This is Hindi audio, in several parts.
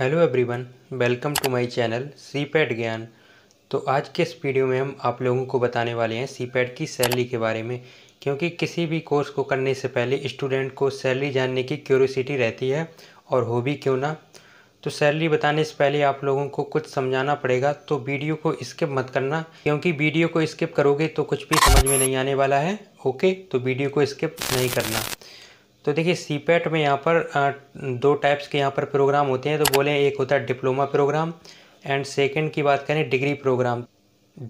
hello everyone welcome to my channel C pad ज्ञान तो आज के इस वीडियो में हम आप लोगों को बताने वाले हैं सी पैड की सैलरी के बारे में क्योंकि किसी भी कोर्स को करने से पहले स्टूडेंट को सैलरी जानने की क्यूरोसिटी रहती है और हो भी क्यों ना तो सैलरी बताने से पहले आप लोगों को कुछ समझाना पड़ेगा तो वीडियो को स्किप मत करना क्योंकि वीडियो को स्किप करोगे तो कुछ भी समझ में नहीं आने वाला है ओके तो वीडियो को स्किप नहीं करना तो देखिए सी पैट में यहाँ पर दो टाइप्स के यहाँ पर प्रोग्राम होते हैं तो बोले एक होता है डिप्लोमा प्रोग्राम एंड सेकंड की बात करें डिग्री प्रोग्राम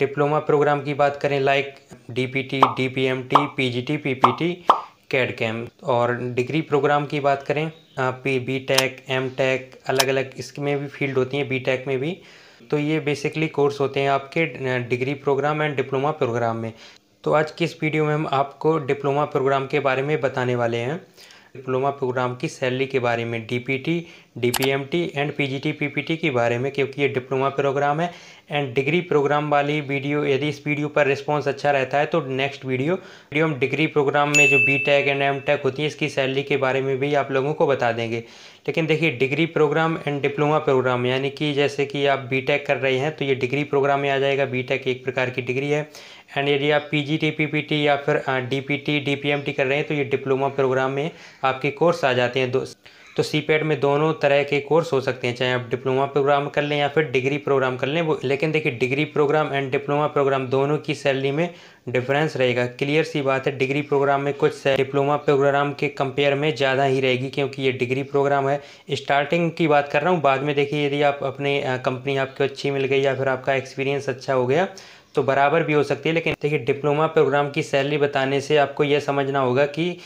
डिप्लोमा प्रोग्राम की बात करें like DPT DPMT PGT PPT CAD CAM और डिग्री प्रोग्राम की बात करें P B tech M tech अलग अलग इसमें भी फील्ड होती हैं बी टेक में भी तो ये बेसिकली कोर्स होते हैं आपके degree program and diploma program में तो आज की इस वीडियो में हम आपको डिप्लोमा प्रोग्राम के बारे में बताने वाले हैं डिप्लोमा प्रोग्राम की सैलरी के बारे में DPT DPMT and PGT PPT के बारे में क्योंकि ये डिप्लोमा प्रोग्राम है एंड डिग्री प्रोग्राम वाली वीडियो यदि इस वीडियो पर रिस्पॉन्स अच्छा रहता है तो नेक्स्ट वीडियो वीडियो हम डिग्री प्रोग्राम में जो बी एंड एम होती है इसकी सैलरी के बारे में भी आप लोगों को बता देंगे लेकिन देखिए degree program and diploma program यानी कि जैसे कि आप बीटेक कर रहे हैं तो ये डिग्री प्रोग्राम में आ जाएगा बीटेक एक प्रकार की डिग्री है एंड यदि आप P G T P P T या फिर D P T D P M T कर रहे हैं तो ये डिप्लोमा प्रोग्राम में आपके कोर्स आ जाते हैं दोस्त तो सी में दोनों तरह के कोर्स हो सकते हैं चाहे आप डिप्लोमा प्रोग्राम कर लें या फिर डिग्री प्रोग्राम कर लें वो लेकिन देखिए degree program and diploma program दोनों की सैलरी में डिफरेंस रहेगा क्लियर सी बात है डिग्री प्रोग्राम में कुछ डिप्लोमा प्रोग्राम के कंपेयर में ज़्यादा ही रहेगी क्योंकि ये डिग्री प्रोग्राम है स्टार्टिंग की बात कर रहा हूँ बाद में देखिए यदि आप अपने कंपनी आपको अच्छी मिल गई या फिर आपका एक्सपीरियंस अच्छा हो गया तो बराबर भी हो सकती है लेकिन देखिए डिप्लोमा प्रोग्राम की सैलरी बताने से आपको यह समझना होगा कि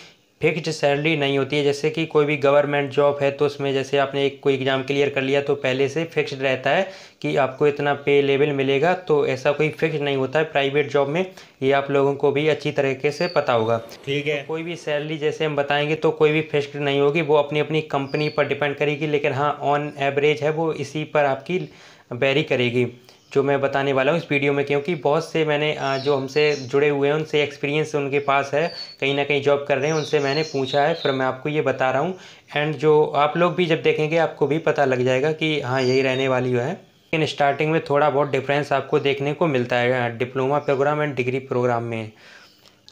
फिक्स्ड सैलरी नहीं होती है जैसे कि कोई भी गवर्नमेंट जॉब है तो उसमें जैसे आपने एक कोई एग्ज़ाम क्लियर कर लिया तो पहले से फिक्स्ड रहता है कि आपको इतना पे लेवल मिलेगा तो ऐसा कोई फिक्स नहीं होता है प्राइवेट जॉब में ये आप लोगों को भी अच्छी तरीके से पता होगा ठीक है तो कोई भी सैलरी जैसे हम बताएंगे तो कोई भी फिक्स नहीं होगी वो अपनी अपनी कंपनी पर डिपेंड करेगी लेकिन हाँ ऑन एवरेज है वो इसी पर आपकी बैरी करेगी जो मैं बताने वाला हूँ इस वीडियो में क्योंकि बहुत से मैंने जो हमसे जुड़े हुए हैं उनसे एक्सपीरियंस उनके पास है कहीं ना कहीं जॉब कर रहे हैं उनसे मैंने पूछा है फिर मैं आपको ये बता रहा हूँ एंड जो आप लोग भी जब देखेंगे आपको भी पता लग जाएगा कि हाँ यही रहने वाली है लेकिन स्टार्टिंग में थोड़ा बहुत डिफरेंस आपको देखने को मिलता है diploma program and degree program में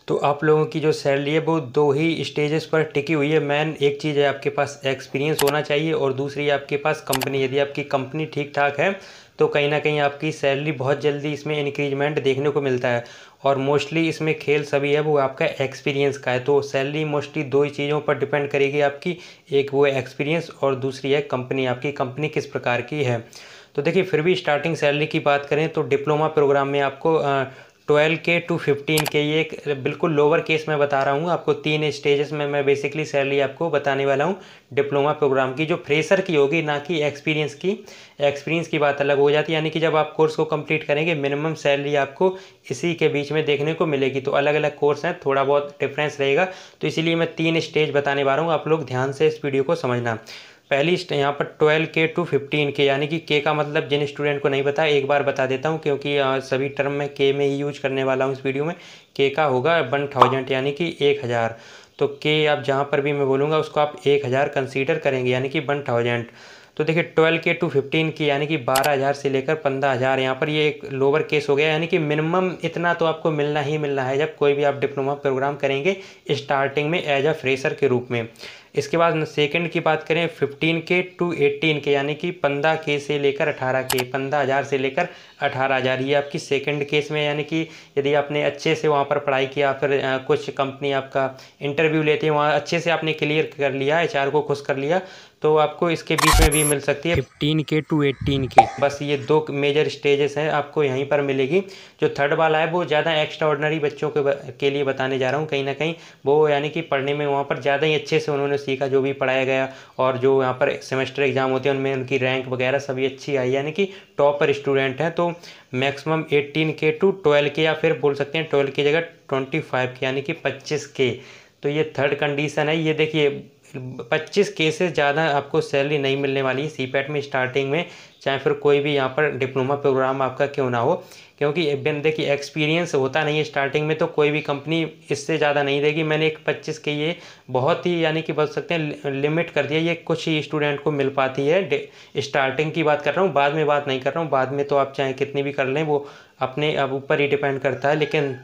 तो आप लोगों की जो सैलरी है वो दो ही स्टेजेस पर टिकी हुई है मैन एक चीज़ है आपके पास एक्सपीरियंस होना चाहिए और दूसरी आपके पास कंपनी यदि आपकी कंपनी ठीक ठाक है तो कहीं ना कहीं आपकी सैलरी बहुत जल्दी इसमें इंक्रीजमेंट देखने को मिलता है और मोस्टली इसमें खेल सभी है वो आपका एक्सपीरियंस का है तो सैलरी मोस्टली दो ही चीज़ों पर डिपेंड करेगी आपकी एक वो एक्सपीरियंस और दूसरी है कंपनी आपकी कंपनी किस प्रकार की है तो देखिए फिर भी स्टार्टिंग सैलरी की बात करें तो डिप्लोमा प्रोग्राम में आपको ट्वेल्व के टू फिफ्टीन के ये बिल्कुल लोअर केस में बता रहा हूँ आपको तीन स्टेजेस में मैं बेसिकली सैलरी आपको बताने वाला हूँ डिप्लोमा प्रोग्राम की जो फ्रेशर की होगी ना कि एक्सपीरियंस की एक्सपीरियंस की बात अलग हो जाती है यानी कि जब आप कोर्स को कंप्लीट करेंगे मिनिमम सैलरी आपको इसी के बीच में देखने को मिलेगी तो अलग अलग कोर्स हैं थोड़ा बहुत डिफरेंस रहेगा तो इसीलिए मैं तीन स्टेज बताने वाला हूँ आप लोग ध्यान से इस वीडियो को समझना पहली यहाँ पर ट्वेल्व के टू फिफ्टीन के यानी कि के का मतलब जिन स्टूडेंट को नहीं पता एक बार बता देता हूँ क्योंकि सभी टर्म में के में ही यूज करने वाला हूँ इस वीडियो में के का होगा वन थाउजेंड यानी कि एक हज़ार तो के आप जहाँ पर भी मैं बोलूँगा उसको आप एक हज़ार कंसिडर करेंगे यानी कि वन थाउजेंड तो देखिए ट्वेल्व के टू फिफ्टीन की यानी कि बारह हज़ार से लेकर पंद्रह हज़ार यहाँ पर ये एक लोअर केस हो गया यानी कि मिनिमम इतना तो आपको मिलना ही मिलना है जब कोई भी आप डिप्लोमा प्रोग्राम करेंगे स्टार्टिंग में एज अ फ्रेशर के रूप में इसके बाद सेकंड की बात करें 15 के टू 18 के यानी कि 15 के से लेकर 18 के 15000 से लेकर अठारह हज़ार ये आपकी सेकंड केस में यानी कि यदि आपने अच्छे से वहाँ पर पढ़ाई किया फिर कुछ कंपनी आपका इंटरव्यू लेती है वहाँ अच्छे से आपने क्लियर कर लिया एच को खुश कर लिया तो आपको इसके बीच में भी मिल सकती है फिफ्टीन के टू एट्टीन के बस ये दो मेजर स्टेजेस हैं आपको यहीं पर मिलेगी जो थर्ड वाला है वो ज़्यादा एक्स्ट्रा ऑर्डनरी बच्चों के, के लिए बताने जा रहा हूँ कहीं ना कहीं वो यानी कि पढ़ने में वहाँ पर ज़्यादा ही अच्छे से उन्होंने सीखा जो भी पढ़ाया गया और जो यहाँ पर सेमेस्टर एग्ज़ाम होते हैं उनमें उनकी रैंक वगैरह सभी अच्छी आई यानी कि टॉपर स्टूडेंट हैं तो मैक्सिमम 18 के टू 12 के या फिर बोल सकते हैं 12 की जगह 25 के यानी कि 25 के तो ये थर्ड कंडीशन है ये देखिए 25 के से ज़्यादा आपको सैलरी नहीं मिलने वाली है सीपैट में स्टार्टिंग में चाहे फिर कोई भी यहाँ पर डिप्लोमा प्रोग्राम आपका क्यों ना हो क्योंकि बंदे की एक्सपीरियंस होता नहीं है स्टार्टिंग में तो कोई भी कंपनी इससे ज़्यादा नहीं देगी मैंने एक पच्चीस के ये बहुत ही यानी कि बोल सकते हैं लिमिट कर दिया ये कुछ ही स्टूडेंट को मिल पाती है स्टार्टिंग की बात कर रहा हूँ बाद में बात नहीं कर रहा हूँ बाद में तो आप चाहे कितनी भी कर लें वो अपने अब ऊपर ही डिपेंड करता है लेकिन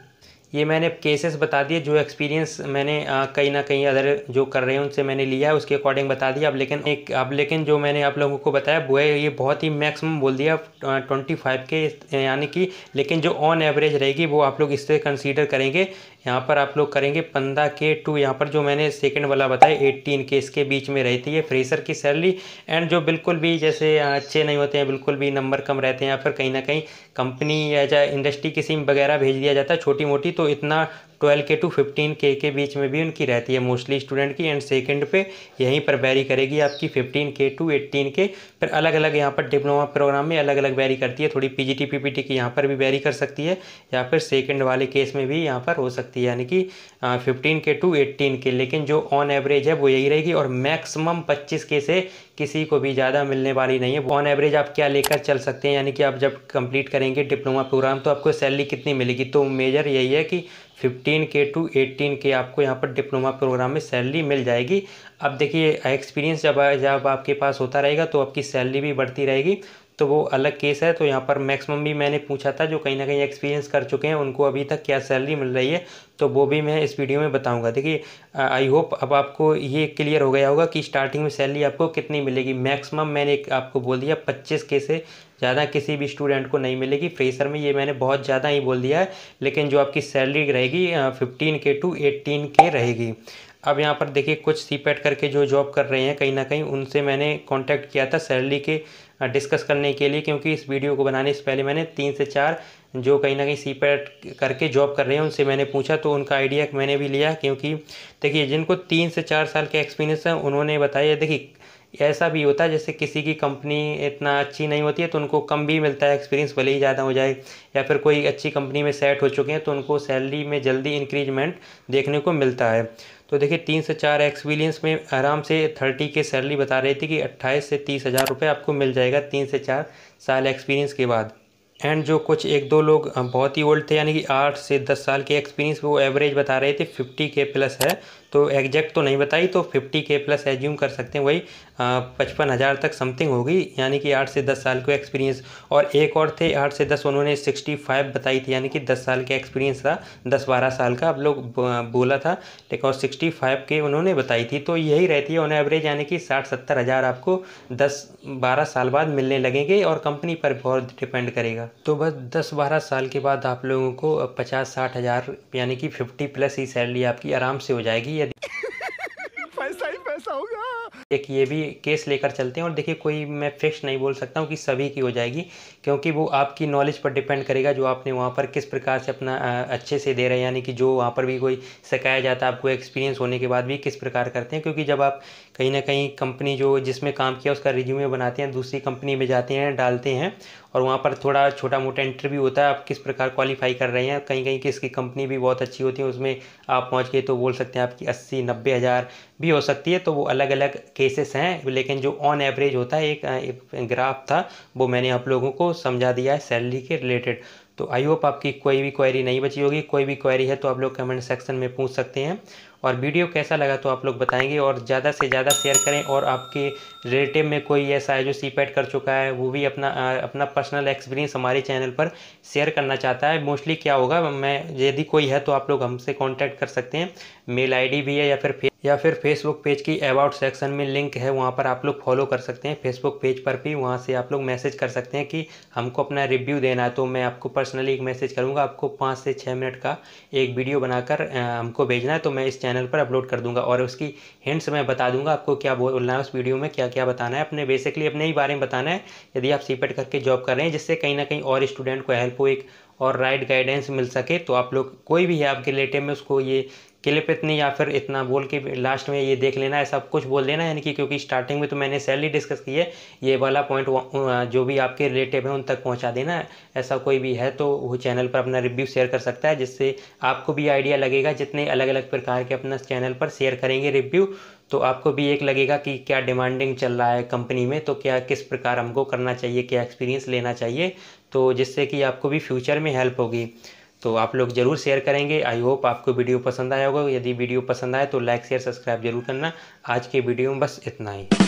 ये मैंने केसेस बता दिए जो एक्सपीरियंस मैंने कहीं ना कहीं अदर जो कर रहे हैं उनसे मैंने लिया है उसके अकॉर्डिंग बता दिया अब लेकिन एक अब लेकिन जो मैंने आप लोगों को बताया वो है ये बहुत ही मैक्सिमम बोल दिया ट्वेंटी फाइव के यानी कि लेकिन जो ऑन एवरेज रहेगी वो आप लोग इससे कंसीडर करेंगे यहाँ पर आप लोग करेंगे पंद्रह के टू यहाँ पर जो मैंने सेकेंड वाला बताया एट्टीन के इसके बीच में रहती है फ्रेशर की सैलरी एंड जो बिल्कुल भी जैसे अच्छे नहीं होते हैं बिल्कुल भी नंबर कम रहते हैं या फिर कहीं ना कहीं कंपनी या इंडस्ट्री की सिम वगैरह भेज दिया जाता है छोटी मोटी तो इतना ट्वेल्व के टू फिफ्टीन के के बीच में भी उनकी रहती है मोस्टली स्टूडेंट की एंड सेकेंड पे यहीं पर वैरी करेगी आपकी फिफ्टीन के टू एट्टीन के फिर अलग अलग यहाँ पर डिप्लोमा प्रोग्राम में अलग अलग वैरी करती है थोड़ी P G T P P T की यहाँ पर भी वैरी कर सकती है या फिर सेकेंड वाले केस में भी यहाँ पर हो सकती है यानी कि फिफ्टीन के टू एट्टीन के लेकिन जो ऑन एवरेज है वो यही रहेगी और मैक्सिमम पच्चीस के से किसी को भी ज़्यादा मिलने वाली नहीं है ऑन एवरेज आप क्या लेकर चल सकते हैं यानी कि आप जब कंप्लीट करेंगे डिप्लोमा प्रोग्राम तो आपको सैलरी कितनी मिलेगी तो मेजर यही है कि फिफ्टीन के टू एटीन के आपको यहाँ पर डिप्लोमा प्रोग्राम में सैलरी मिल जाएगी अब देखिए एक्सपीरियंस जब जब आपके पास होता रहेगा तो आपकी सैलरी भी बढ़ती रहेगी तो वो अलग केस है तो यहाँ पर मैक्सिमम भी मैंने पूछा था जो कहीं ना कहीं एक्सपीरियंस कर चुके हैं उनको अभी तक क्या सैलरी मिल रही है तो वो भी मैं इस वीडियो में बताऊंगा देखिए आई होप अब आपको ये क्लियर हो गया होगा कि स्टार्टिंग में सैलरी आपको कितनी मिलेगी मैक्सिमम मैंने आपको बोल दिया पच्चीस के से ज़्यादा किसी भी स्टूडेंट को नहीं मिलेगी फ्रेशर में ये मैंने बहुत ज़्यादा ही बोल दिया है लेकिन जो आपकी सैलरी रहेगी फिफ्टीन के टू एट्टीन के रहेगी अब यहाँ पर देखिए कुछ सी करके जो जॉब कर रहे हैं कहीं ना कहीं उनसे मैंने कॉन्टैक्ट किया था सैलरी के डिस्कस करने के लिए क्योंकि इस वीडियो को बनाने से पहले मैंने तीन से चार जो कहीं ना कहीं सी पैट करके जॉब कर रहे हैं उनसे मैंने पूछा तो उनका आइडिया मैंने भी लिया क्योंकि देखिए जिनको तीन से चार साल के एक्सपीरियंस हैं उन्होंने बताया देखिए ऐसा भी होता है जैसे किसी की कंपनी इतना अच्छी नहीं होती है तो उनको कम भी मिलता है एक्सपीरियंस भले ही ज़्यादा हो जाए या फिर कोई अच्छी कंपनी में सेट हो चुके हैं तो उनको सैलरी में जल्दी इंक्रीजमेंट देखने को मिलता है तो देखिए तीन से चार एक्सपीरियंस में आराम से थर्टी के सैलरी बता रही थी कि अट्ठाईस से तीस हज़ार रुपये आपको मिल जाएगा तीन से चार साल एक्सपीरियंस के बाद एंड जो कुछ एक दो लोग बहुत ही ओल्ड थे यानी कि आठ से दस साल के एक्सपीरियंस वो एवरेज बता रहे थे फिफ्टी के प्लस है तो एग्जैक्ट तो नहीं बताई तो फिफ्टी के प्लस एज्यूम कर सकते हैं वही पचपन हज़ार तक समथिंग होगी यानी कि आठ से दस साल को एक्सपीरियंस और एक और थे आठ से दस उन्होंने सिक्सटी फाइव बताई थी यानी कि दस साल का एक्सपीरियंस था दस बारह साल का अब लोग बोला था लेकिन और सिक्सटी फाइव के उन्होंने बताई थी तो यही रहती है उन्हें एवरेज यानी कि साठ सत्तर हज़ार आपको दस बारह साल बाद मिलने लगेंगे और कंपनी पर बहुत डिपेंड करेगा तो बस दस बारह साल के बाद आप लोगों को पचास साठ हज़ार यानी कि फिफ्टी प्लस ही सैलरी आपकी आराम से हो जाएगी यदि पैसा ही पैसा होगा एक ये भी केस लेकर चलते हैं और देखिए कोई मैं फिक्स नहीं बोल सकता हूँ कि सभी की हो जाएगी क्योंकि वो आपकी नॉलेज पर डिपेंड करेगा जो आपने वहाँ पर किस प्रकार से अपना अच्छे से दे रहे हैं यानी कि जो वहाँ पर भी कोई सिखाया जाता है आपको एक्सपीरियंस होने के बाद भी किस प्रकार करते हैं क्योंकि जब आप कहीं ना कहीं कंपनी जो जिसमें काम किया उसका रिज्यूमे बनाते हैं दूसरी कंपनी में जाते हैं डालते हैं और वहाँ पर थोड़ा छोटा मोटा इंटरव्यू होता है आप किस प्रकार क्वालिफाई कर रहे हैं कहीं कहीं किसकी कंपनी भी बहुत अच्छी होती है उसमें आप पहुँच गए तो बोल सकते हैं आपकी अस्सी नब्बे हज़ार भी हो सकती है तो वो अलग अलग केसेस हैं लेकिन जो ऑन एवरेज होता है एक, एक ग्राफ था वो मैंने आप लोगों को समझा दिया है सैलरी के रिलेटेड तो आई होप आपकी कोई भी क्वेरी नहीं बची होगी कोई भी क्वेरी है तो आप लोग कमेंट सेक्शन में पूछ सकते हैं और वीडियो कैसा लगा तो आप लोग बताएंगे और ज़्यादा से ज़्यादा शेयर करें और आपके रिलेटिव में कोई ऐसा है जो सी पैड कर चुका है वो भी अपना अपना पर्सनल एक्सपीरियंस हमारे चैनल पर शेयर करना चाहता है मोस्टली क्या होगा मैं यदि कोई है तो आप लोग हमसे कॉन्टैक्ट कर सकते हैं मेल आई भी है या फिर या फिर फेसबुक पेज की अबाउट सेक्शन में लिंक है वहाँ पर आप लोग फॉलो कर सकते हैं फेसबुक पेज पर भी वहाँ से आप लोग मैसेज कर सकते हैं कि हमको अपना रिव्यू देना है तो मैं आपको पर्सनली एक मैसेज करूँगा आपको पाँच से छः मिनट का एक वीडियो बनाकर हमको भेजना है तो मैं इस चैनल पर अपलोड कर दूँगा और उसकी हिंट्स मैं बता दूँगा आपको क्या बोलना है उस वीडियो में क्या क्या बताना है अपने बेसिकली अपने ही बारे में बताना है यदि आप सीपेट करके जॉब कर रहे हैं जिससे कहीं ना कहीं और स्टूडेंट को हेल्प हो एक और राइट गाइडेंस मिल सके तो आप लोग कोई भी है आपके रिलेटिव में उसको ये क्लिप इतनी या फिर इतना बोल के लास्ट में ये देख लेना है सब कुछ बोल देना यानी कि क्योंकि स्टार्टिंग में तो मैंने सैलरी डिस्कस की है ये वाला पॉइंट जो भी आपके रिलेटिव हैं उन तक पहुंचा देना ऐसा कोई भी है तो वो चैनल पर अपना रिव्यू शेयर कर सकता है जिससे आपको भी आइडिया लगेगा जितने अलग अलग प्रकार के अपना चैनल पर शेयर करेंगे रिव्यू तो आपको भी एक लगेगा कि क्या डिमांडिंग चल रहा है कंपनी में तो क्या किस प्रकार हमको करना चाहिए क्या एक्सपीरियंस लेना चाहिए तो जिससे कि आपको भी फ्यूचर में हेल्प होगी तो आप लोग ज़रूर शेयर करेंगे आई होप आपको वीडियो पसंद आया होगा यदि वीडियो पसंद आए तो लाइक शेयर सब्सक्राइब जरूर करना आज के वीडियो में बस इतना ही